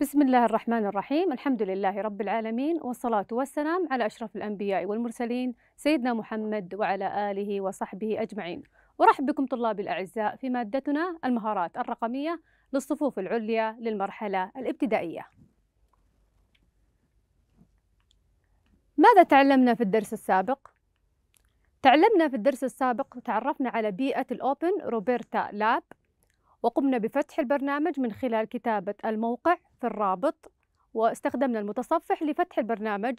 بسم الله الرحمن الرحيم الحمد لله رب العالمين والصلاة والسلام على أشرف الأنبياء والمرسلين سيدنا محمد وعلى آله وصحبه أجمعين ورحب بكم طلابي الأعزاء في مادتنا المهارات الرقمية للصفوف العليا للمرحلة الابتدائية ماذا تعلمنا في الدرس السابق؟ تعلمنا في الدرس السابق وتعرفنا على بيئة الأوبن روبرتا لاب وقمنا بفتح البرنامج من خلال كتابة الموقع في الرابط واستخدمنا المتصفح لفتح البرنامج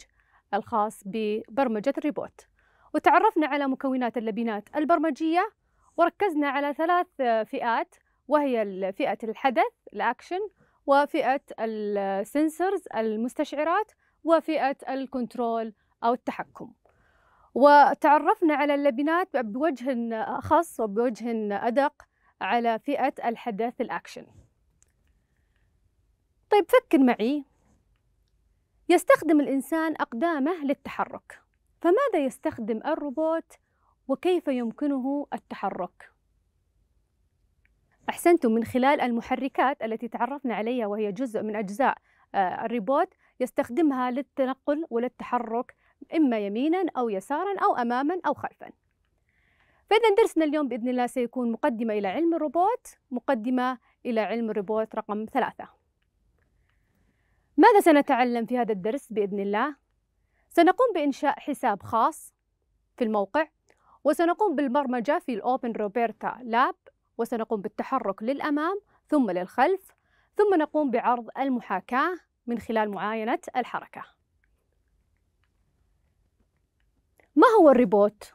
الخاص ببرمجة الريبوت وتعرفنا على مكونات اللبنات البرمجية وركزنا على ثلاث فئات وهي فئة الحدث الأكشن وفئة السنسرز المستشعرات وفئة الكنترول أو التحكم وتعرفنا على اللبنات بوجه أخص وبوجه أدق على فئة الحدث الأكشن طيب فكر معي يستخدم الإنسان أقدامه للتحرك فماذا يستخدم الروبوت وكيف يمكنه التحرك؟ أحسنتم من خلال المحركات التي تعرفنا عليها وهي جزء من أجزاء آه، الروبوت يستخدمها للتنقل وللتحرك إما يمينا أو يسارا أو أماما أو خلفا فإذا درسنا اليوم بإذن الله سيكون مقدمة إلى علم الروبوت مقدمة إلى علم الروبوت رقم ثلاثة ماذا سنتعلم في هذا الدرس بإذن الله؟ سنقوم بإنشاء حساب خاص في الموقع وسنقوم بالبرمجة في الأوبن روبرتا لاب وسنقوم بالتحرك للأمام ثم للخلف ثم نقوم بعرض المحاكاة من خلال معاينة الحركة ما هو الريبوت؟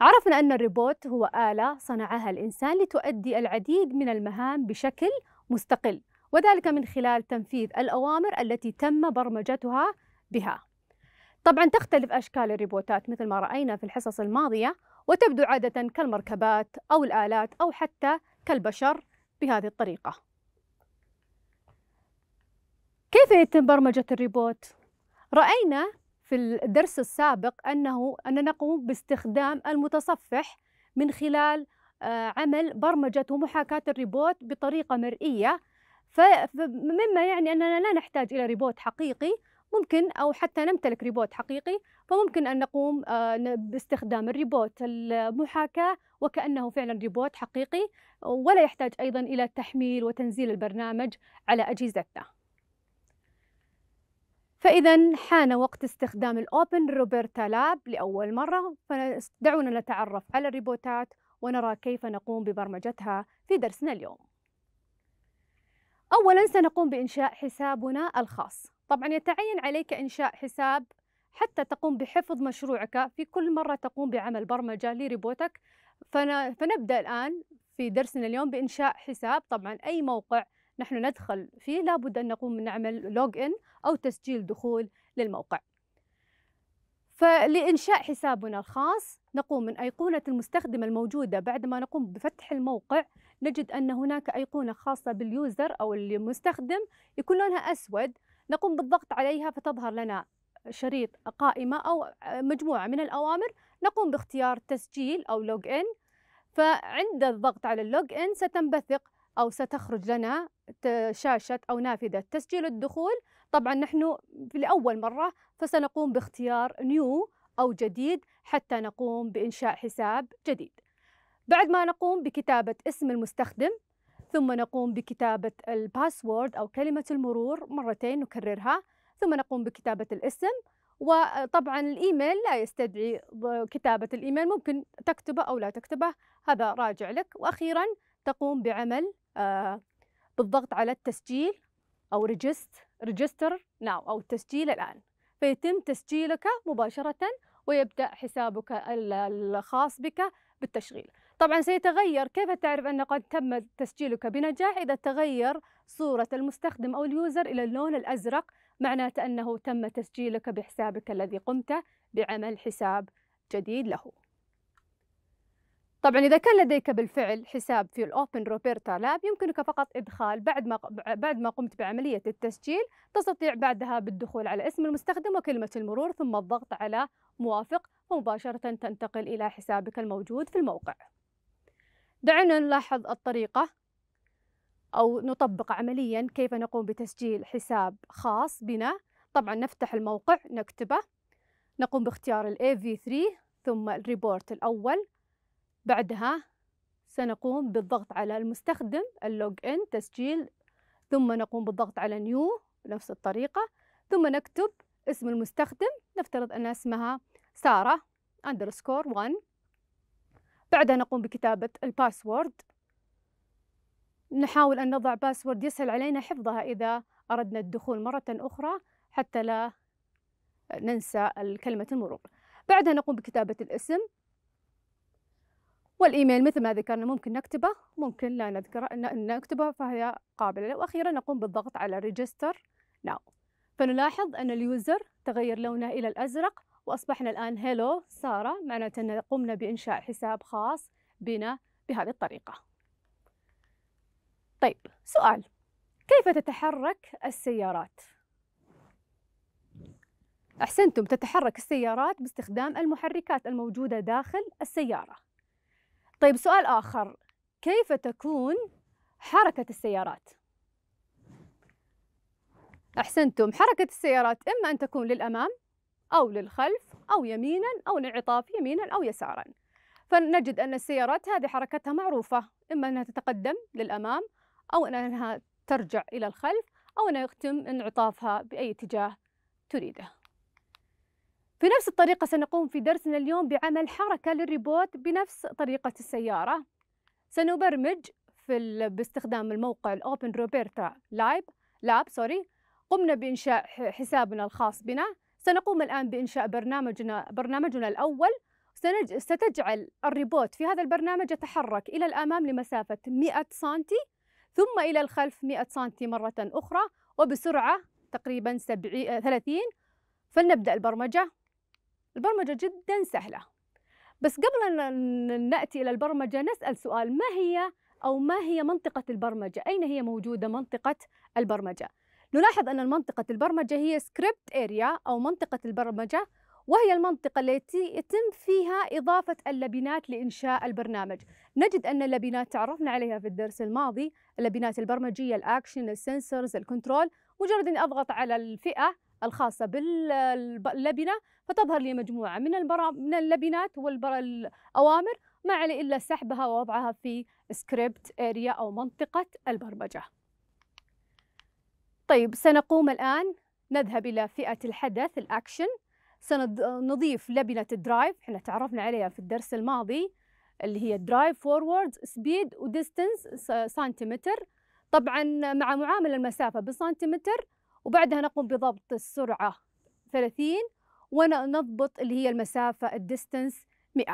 عرفنا أن الريبوت هو آلة صنعها الإنسان لتؤدي العديد من المهام بشكل مستقل وذلك من خلال تنفيذ الأوامر التي تم برمجتها بها طبعا تختلف أشكال الريبوتات مثل ما رأينا في الحصص الماضية وتبدو عادة كالمركبات أو الآلات أو حتى كالبشر بهذه الطريقة كيف يتم برمجة الريبوت؟ رأينا في الدرس السابق أنه أننا نقوم باستخدام المتصفح من خلال آه، عمل برمجة ومحاكاة الريبوت بطريقة مرئية فمما يعني أننا لا نحتاج إلى ريبوت حقيقي ممكن أو حتى نمتلك ريبوت حقيقي فممكن أن نقوم آه، باستخدام الريبوت المحاكاة وكأنه فعلا ريبوت حقيقي ولا يحتاج أيضا إلى تحميل وتنزيل البرنامج على أجهزتنا فإذا حان وقت استخدام الأوبن روبرتا لاب لأول مرة فدعونا نتعرف على الريبوتات ونرى كيف نقوم ببرمجتها في درسنا اليوم أولا سنقوم بإنشاء حسابنا الخاص طبعا يتعين عليك إنشاء حساب حتى تقوم بحفظ مشروعك في كل مرة تقوم بعمل برمجة لريبوتك فنبدأ الآن في درسنا اليوم بإنشاء حساب طبعا أي موقع نحن ندخل فيه لابد أن نقوم نعمل لوج إن أو تسجيل دخول للموقع فلإنشاء حسابنا الخاص نقوم من أيقونة المستخدم الموجودة بعد ما نقوم بفتح الموقع نجد أن هناك أيقونة خاصة باليوزر أو المستخدم يكون لونها أسود نقوم بالضغط عليها فتظهر لنا شريط قائمة أو مجموعة من الأوامر نقوم باختيار تسجيل أو لوج إن فعند الضغط على اللوج إن ستنبثق أو ستخرج لنا شاشة أو نافذة تسجيل الدخول طبعا نحن لأول مرة فسنقوم باختيار نيو أو جديد حتى نقوم بإنشاء حساب جديد بعد ما نقوم بكتابة اسم المستخدم ثم نقوم بكتابة الباسورد أو كلمة المرور مرتين نكررها ثم نقوم بكتابة الاسم وطبعا الإيميل لا يستدعي كتابة الإيميل ممكن تكتبه أو لا تكتبه هذا راجع لك وأخيرا تقوم بعمل آه، بالضغط على التسجيل أو ريجست ريجستر ناو أو التسجيل الآن فيتم تسجيلك مباشرة ويبدأ حسابك الخاص بك بالتشغيل طبعا سيتغير كيف تعرف أن قد تم تسجيلك بنجاح إذا تغير صورة المستخدم أو اليوزر إلى اللون الأزرق معناته أنه تم تسجيلك بحسابك الذي قمت بعمل حساب جديد له طبعا إذا كان لديك بالفعل حساب في الأوبن روبرتا لاب يمكنك فقط إدخال بعد ما بعد ما قمت بعملية التسجيل تستطيع بعدها بالدخول على اسم المستخدم وكلمة المرور ثم الضغط على موافق ومباشرة تنتقل إلى حسابك الموجود في الموقع دعنا نلاحظ الطريقة أو نطبق عمليا كيف نقوم بتسجيل حساب خاص بنا طبعا نفتح الموقع نكتبه نقوم باختيار الـ AV3 ثم الريبورت الأول بعدها سنقوم بالضغط على المستخدم اللوج إن تسجيل ثم نقوم بالضغط على نيو بنفس الطريقة ثم نكتب اسم المستخدم نفترض أن اسمها سارة أندرسكور 1 بعدها نقوم بكتابة الباسورد نحاول أن نضع باسورد يسهل علينا حفظها إذا أردنا الدخول مرة أخرى حتى لا ننسى كلمة المرور بعدها نقوم بكتابة الاسم والإيميل مثل ما ذكرنا ممكن نكتبه ممكن لا نذكر نكتبه فهي قابلة وأخيرا نقوم بالضغط على ريجستر ناو فنلاحظ أن اليوزر تغير لونه إلى الأزرق وأصبحنا الآن هيلو سارة معناته أن قمنا بإنشاء حساب خاص بنا بهذه الطريقة طيب سؤال كيف تتحرك السيارات؟ أحسنتم تتحرك السيارات باستخدام المحركات الموجودة داخل السيارة طيب سؤال آخر كيف تكون حركة السيارات؟ أحسنتم حركة السيارات إما أن تكون للأمام أو للخلف أو يمينا أو انعطاف يمينا أو يسارا فنجد أن السيارات هذه حركتها معروفة إما أنها تتقدم للأمام أو أنها ترجع إلى الخلف أو أنها يتم انعطافها بأي اتجاه تريده في نفس الطريقة سنقوم في درسنا اليوم بعمل حركة للريبوت بنفس طريقة السيارة سنبرمج في ال... باستخدام الموقع الأوبن روبرتا لايب لاب سوري قمنا بإنشاء حسابنا الخاص بنا سنقوم الآن بإنشاء برنامجنا برنامجنا الأول ستجعل الريبوت في هذا البرنامج يتحرك إلى الأمام لمسافة 100 سنتي ثم إلى الخلف 100 سنتي مرة أخرى وبسرعة تقريبا 70 30 فلنبدأ البرمجة البرمجة جدا سهلة بس قبل أن نأتي إلى البرمجة نسأل سؤال ما هي أو ما هي منطقة البرمجة؟ أين هي موجودة منطقة البرمجة؟ نلاحظ أن المنطقة البرمجة هي سكريبت اريا أو منطقة البرمجة وهي المنطقة التي يتم فيها إضافة اللبنات لإنشاء البرنامج نجد أن اللبنات تعرفنا عليها في الدرس الماضي اللبنات البرمجية الأكشن السنسورز الكنترول مجرد أن أضغط على الفئة الخاصة باللبنة فتظهر لي مجموعة من من اللبنات والأوامر ما علي إلا سحبها ووضعها في سكريبت اريا أو منطقة البرمجة طيب سنقوم الآن نذهب إلى فئة الحدث الأكشن سنضيف لبنة الدرايف احنا تعرفنا عليها في الدرس الماضي اللي هي درايف فورورد سبيد وديستنس سنتيمتر طبعا مع معامل المسافة بسنتيمتر وبعدها نقوم بضبط السرعة 30 ونضبط اللي هي المسافة الديستنس 100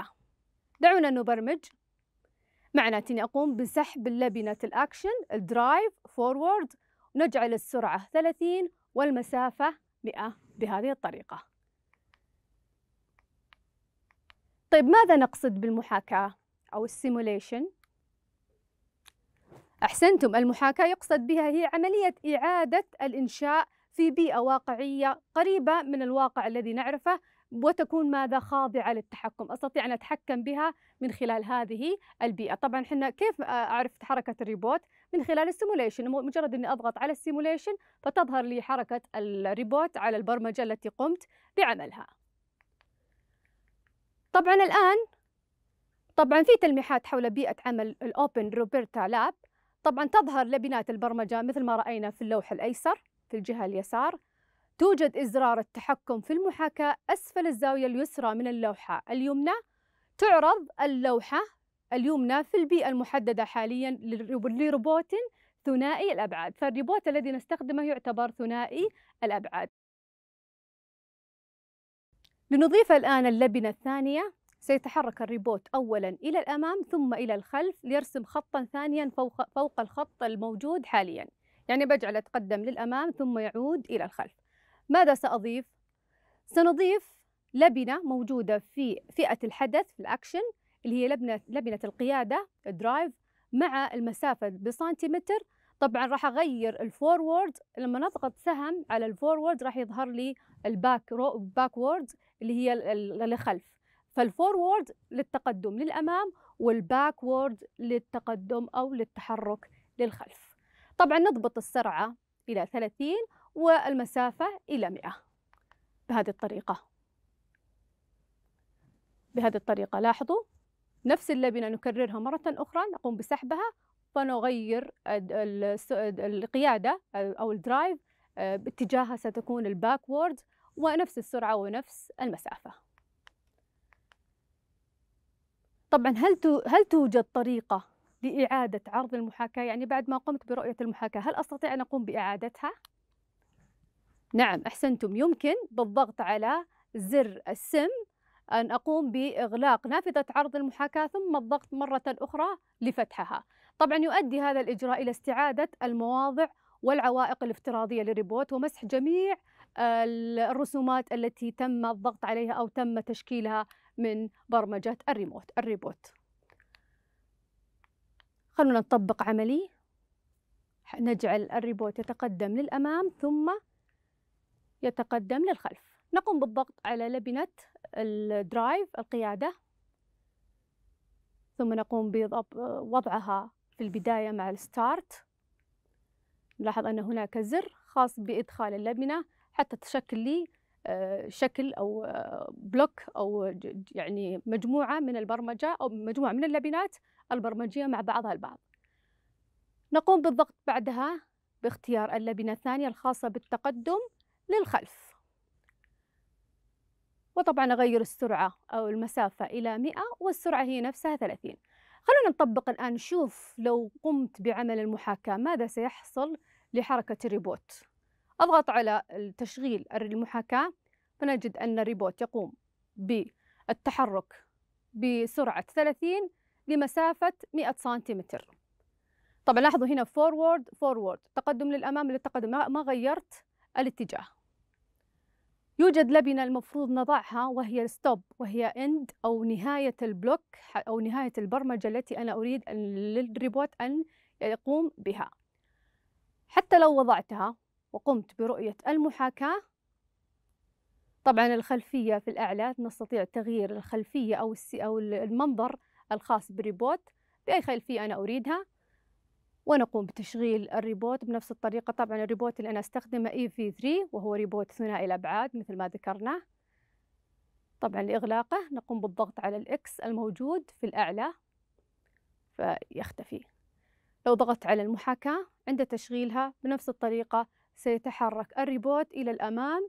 دعونا نبرمج معناته اني اقوم بسحب اللبنة الاكشن الدرايف فورورد نجعل السرعة 30 والمسافة 100 بهذه الطريقة طيب ماذا نقصد بالمحاكاة أو السيموليشن؟ أحسنتم المحاكاة يقصد بها هي عملية إعادة الإنشاء في بيئة واقعية قريبة من الواقع الذي نعرفه وتكون ماذا خاضعة للتحكم أستطيع أن أتحكم بها من خلال هذه البيئة طبعا حنا كيف أعرف آه، حركة الريبوت من خلال السيموليشن مجرد اني اضغط على السيموليشن فتظهر لي حركه الريبوت على البرمجه التي قمت بعملها طبعا الان طبعا في تلميحات حول بيئه عمل الاوبن روبرتا لاب طبعا تظهر لبنات البرمجه مثل ما راينا في اللوح الايسر في الجهه اليسار توجد إزرار التحكم في المحاكاة أسفل الزاوية اليسرى من اللوحة اليمنى تعرض اللوحة اليمنى في البيئة المحددة حاليا لروبوت ثنائي الأبعاد فالروبوت الذي نستخدمه يعتبر ثنائي الأبعاد لنضيف الآن اللبنة الثانية سيتحرك الريبوت أولا إلى الأمام ثم إلى الخلف ليرسم خطا ثانيا فوق, فوق الخط الموجود حاليا يعني بجعل أتقدم للأمام ثم يعود إلى الخلف ماذا سأضيف؟ سنضيف لبنة موجودة في فئة الحدث في الأكشن اللي هي لبنه لبنه القياده درايف مع المسافه بسنتيمتر طبعا راح اغير الفورورد لما نضغط سهم على الفورورد راح يظهر لي الباك رو باكورد اللي هي للخلف فالفورورد للتقدم للامام والباكورد للتقدم او للتحرك للخلف طبعا نضبط السرعه الى 30 والمسافه الى 100 بهذه الطريقه بهذه الطريقه لاحظوا نفس اللبنة نكررها مرة أخرى نقوم بسحبها فنغير القيادة أو الدرايف آه، باتجاهها ستكون الباكورد ونفس السرعة ونفس المسافة طبعا هل هل توجد طريقة لإعادة عرض المحاكاة يعني بعد ما قمت برؤية المحاكاة هل أستطيع أن أقوم بإعادتها؟ نعم أحسنتم يمكن بالضغط على زر السم أن أقوم بإغلاق نافذة عرض المحاكاة ثم الضغط مرة أخرى لفتحها طبعا يؤدي هذا الإجراء إلى استعادة المواضع والعوائق الافتراضية للريبوت ومسح جميع آه، الرسومات التي تم الضغط عليها أو تم تشكيلها من برمجة الريموت الريبوت خلونا نطبق عملي نجعل الريبوت يتقدم للأمام ثم يتقدم للخلف نقوم بالضغط على لبنة الدرايف القيادة ثم نقوم بوضعها في البداية مع الستارت نلاحظ أن هناك زر خاص بإدخال اللبنة حتى تشكل لي آه، شكل أو آه، بلوك أو يعني مجموعة من البرمجة أو مجموعة من اللبنات البرمجية مع بعضها البعض نقوم بالضغط بعدها باختيار اللبنة الثانية الخاصة بالتقدم للخلف وطبعا أغير السرعة أو المسافة إلى 100 والسرعة هي نفسها 30 خلونا نطبق الآن نشوف لو قمت بعمل المحاكاة ماذا سيحصل لحركة الريبوت أضغط على تشغيل المحاكاة فنجد أن الريبوت يقوم بالتحرك بسرعة 30 لمسافة 100 سنتيمتر طبعا لاحظوا هنا فورورد فورورد تقدم للأمام للتقدم ما غيرت الاتجاه يوجد لبنة المفروض نضعها وهي الستوب وهي اند أو نهاية البلوك أو نهاية البرمجة التي أنا أريد أن للريبوت أن يقوم بها حتى لو وضعتها وقمت برؤية المحاكاة طبعا الخلفية في الأعلى نستطيع تغيير الخلفية أو أو المنظر الخاص بالريبوت بأي خلفية أنا أريدها ونقوم بتشغيل الريبوت بنفس الطريقة طبعا الريبوت اللي أنا استخدمه اي في 3 وهو ريبوت ثنائي الأبعاد مثل ما ذكرنا طبعا لإغلاقه نقوم بالضغط على الإكس الموجود في الأعلى فيختفي لو ضغطت على المحاكاة عند تشغيلها بنفس الطريقة سيتحرك الريبوت إلى الأمام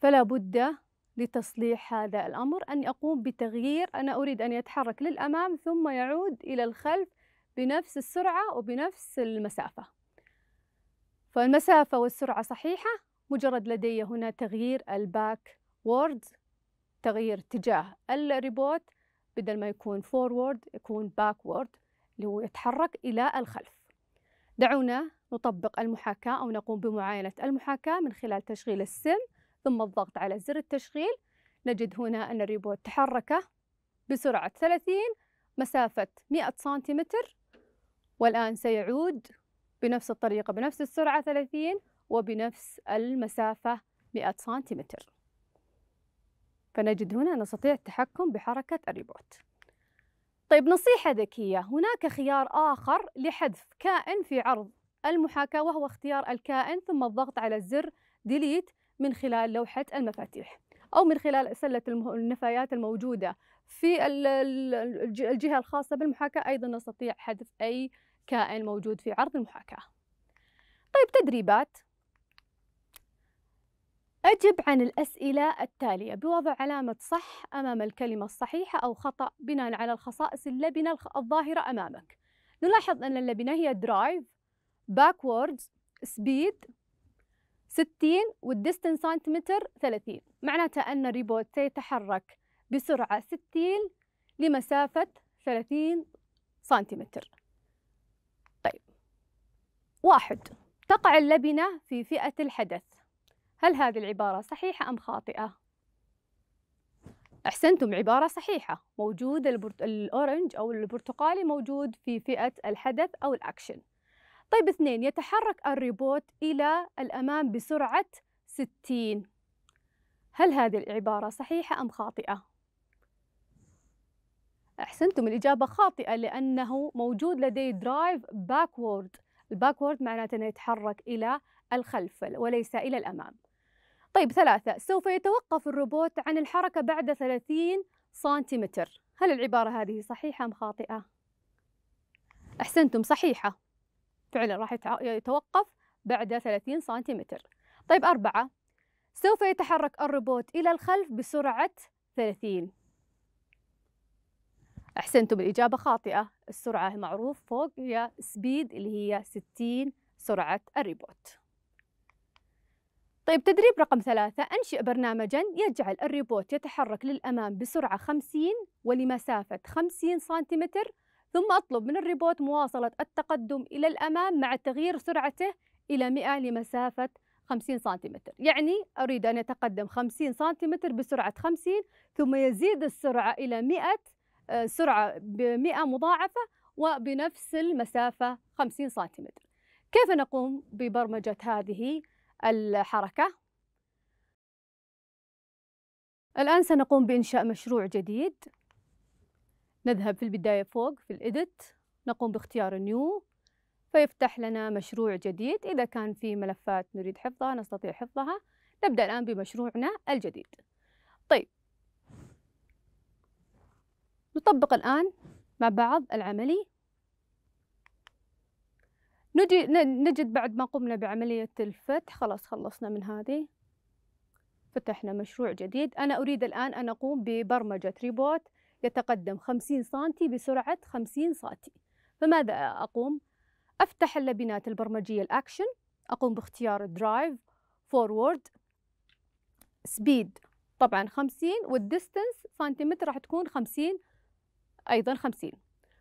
فلا بد لتصليح هذا الأمر أن أقوم بتغيير أنا أريد أن يتحرك للأمام ثم يعود إلى الخلف بنفس السرعة وبنفس المسافة فالمسافة والسرعة صحيحة مجرد لدي هنا تغيير الباك وورد تغيير اتجاه الريبوت بدل ما يكون فورورد يكون وورد اللي هو يتحرك إلى الخلف دعونا نطبق المحاكاة أو نقوم بمعاينة المحاكاة من خلال تشغيل السم ثم الضغط على زر التشغيل نجد هنا أن الريبوت تحرك بسرعة 30 مسافة 100 سنتيمتر والآن سيعود بنفس الطريقة بنفس السرعة 30 وبنفس المسافة 100 سنتيمتر فنجد هنا نستطيع التحكم بحركة الريبوت طيب نصيحة ذكية هناك خيار آخر لحذف كائن في عرض المحاكاة وهو اختيار الكائن ثم الضغط على الزر ديليت من خلال لوحة المفاتيح أو من خلال سلة النفايات الموجودة في الجهة الخاصة بالمحاكاة أيضا نستطيع حذف أي كائن موجود في عرض المحاكاة طيب تدريبات أجب عن الأسئلة التالية بوضع علامة صح أمام الكلمة الصحيحة أو خطأ بناء على الخصائص اللبنة الظاهرة أمامك نلاحظ أن اللبنة هي درايف باكوردز سبيد 60 والديستن سنتيمتر 30 معناته أن الريبوت سيتحرك بسرعة 60 لمسافة 30 سنتيمتر واحد تقع اللبنة في فئة الحدث هل هذه العبارة صحيحة أم خاطئة؟ أحسنتم عبارة صحيحة موجود البرت... الأورنج أو البرتقالي موجود في فئة الحدث أو الأكشن طيب اثنين يتحرك الريبوت إلى الأمام بسرعة 60 هل هذه العبارة صحيحة أم خاطئة؟ أحسنتم الإجابة خاطئة لأنه موجود لديه درايف باكورد الباكورد معناته أنه يتحرك إلى الخلف وليس إلى الأمام طيب ثلاثة سوف يتوقف الروبوت عن الحركة بعد 30 سنتيمتر هل العبارة هذه صحيحة أم خاطئة؟ أحسنتم صحيحة فعلا راح يتوقف بعد 30 سنتيمتر طيب أربعة سوف يتحرك الروبوت إلى الخلف بسرعة 30 أحسنتم الإجابة خاطئة السرعة معروف فوق هي سبيد اللي هي 60 سرعة الريبوت طيب تدريب رقم ثلاثة أنشئ برنامجا يجعل الريبوت يتحرك للأمام بسرعة 50 ولمسافة 50 سنتيمتر ثم أطلب من الريبوت مواصلة التقدم إلى الأمام مع تغيير سرعته إلى 100 لمسافة 50 سنتيمتر يعني أريد أن يتقدم 50 سنتيمتر بسرعة 50 ثم يزيد السرعة إلى 100 سرعة ب 100 مضاعفة وبنفس المسافة 50 سنتيمتر كيف نقوم ببرمجة هذه الحركة؟ الآن سنقوم بإنشاء مشروع جديد نذهب في البداية فوق في الايديت نقوم باختيار نيو فيفتح لنا مشروع جديد إذا كان في ملفات نريد حفظها نستطيع حفظها نبدأ الآن بمشروعنا الجديد طيب نطبق الآن مع بعض العملي نجي نجد بعد ما قمنا بعملية الفتح خلاص خلصنا من هذه فتحنا مشروع جديد أنا أريد الآن أن أقوم ببرمجة ريبوت يتقدم 50 سنتي بسرعة 50 سنتي فماذا أقوم؟ أفتح اللبنات البرمجية الأكشن أقوم باختيار درايف فورورد سبيد طبعا 50 والديستنس سنتيمتر راح تكون 50 أيضا 50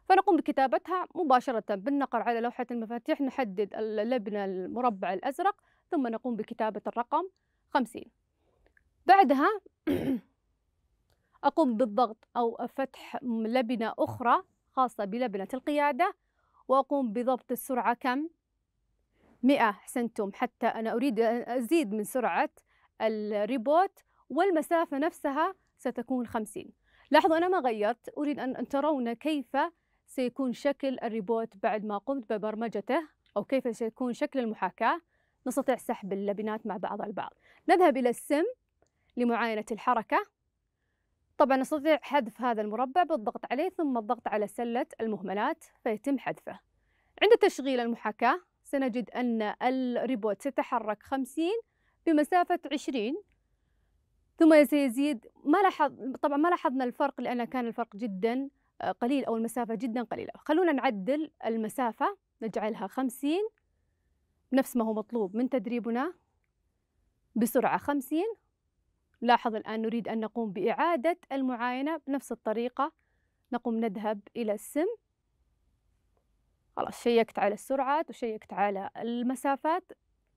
فنقوم بكتابتها مباشرة بالنقر على لوحة المفاتيح نحدد اللبنة المربع الأزرق ثم نقوم بكتابة الرقم 50 بعدها أقوم بالضغط أو فتح لبنة أخرى خاصة بلبنة القيادة وأقوم بضبط السرعة كم؟ 100 سنتم حتى أنا أريد أن أزيد من سرعة الريبوت والمسافة نفسها ستكون 50 لاحظوا أنا ما غيرت أريد أن ترون كيف سيكون شكل الريبوت بعد ما قمت ببرمجته أو كيف سيكون شكل المحاكاة نستطيع سحب اللبنات مع بعض البعض نذهب إلى السم لمعاينة الحركة طبعا نستطيع حذف هذا المربع بالضغط عليه ثم الضغط على سلة المهملات فيتم حذفه عند تشغيل المحاكاة سنجد أن الريبوت سيتحرك 50 بمسافة 20 ثم سيزيد ما لاحظ طبعا ما لاحظنا الفرق لأن كان الفرق جدا آه، قليل أو المسافة جدا قليلة خلونا نعدل المسافة نجعلها خمسين نفس ما هو مطلوب من تدريبنا بسرعة خمسين لاحظ الآن نريد أن نقوم بإعادة المعاينة بنفس الطريقة نقوم نذهب إلى السم خلاص شيكت على السرعات وشيكت على المسافات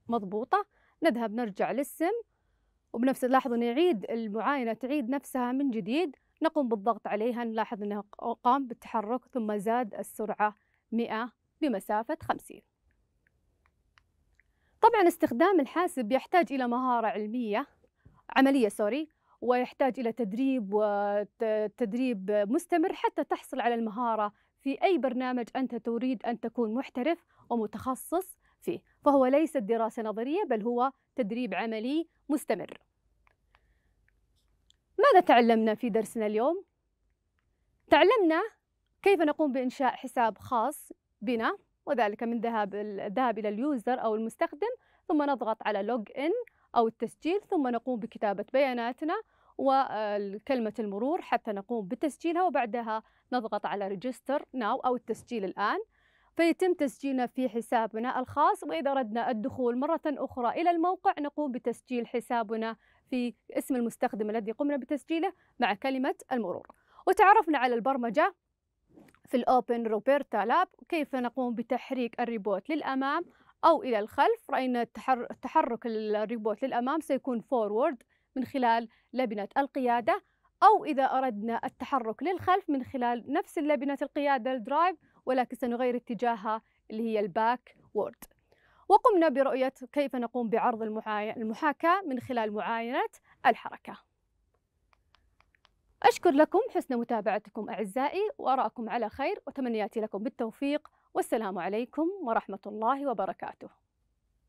مضبوطة نذهب نرجع للسم وبنفس اللحظة نعيد المعاينة تعيد نفسها من جديد نقوم بالضغط عليها نلاحظ أنها قام بالتحرك ثم زاد السرعة 100 بمسافة 50 طبعا استخدام الحاسب يحتاج إلى مهارة علمية عملية سوري ويحتاج إلى تدريب وتدريب مستمر حتى تحصل على المهارة في أي برنامج أنت تريد أن تكون محترف ومتخصص فيه فهو ليست دراسة نظرية بل هو تدريب عملي مستمر ماذا تعلمنا في درسنا اليوم؟ تعلمنا كيف نقوم بإنشاء حساب خاص بنا وذلك من ذهاب الذهاب إلى اليوزر أو المستخدم ثم نضغط على لوج إن أو التسجيل ثم نقوم بكتابة بياناتنا وكلمة المرور حتى نقوم بتسجيلها وبعدها نضغط على ريجستر ناو أو التسجيل الآن فيتم تسجيلنا في حسابنا الخاص وإذا أردنا الدخول مرة أخرى إلى الموقع نقوم بتسجيل حسابنا في اسم المستخدم الذي قمنا بتسجيله مع كلمة المرور وتعرفنا على البرمجة في الأوبن روبرتا لاب كيف نقوم بتحريك الريبوت للأمام أو إلى الخلف رأينا تحرك الريبوت للأمام سيكون فورورد من خلال لبنة القيادة أو إذا أردنا التحرك للخلف من خلال نفس لبنة القيادة الدرايف ولكن سنغير اتجاهها اللي هي الباك وورد وقمنا برؤية كيف نقوم بعرض المحاكاة من خلال معاينة الحركة أشكر لكم حسن متابعتكم أعزائي وأراكم على خير وتمنياتي لكم بالتوفيق والسلام عليكم ورحمة الله وبركاته